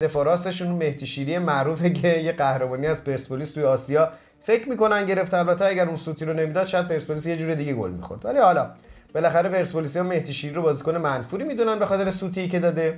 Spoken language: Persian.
دفاع راستشون مهدی معروفه که یه قهرمانی از پرسپولیس توی آسیا فکر میکنن گرفت البته اگر اون سوتی رو نمیداد شاید پرسپولیس یه جور دیگه گل میخورد ولی حالا بالاخره پرسپولیس مهدی شیری رو بازیکن منفوری میدونن به خاطر سوتی که داده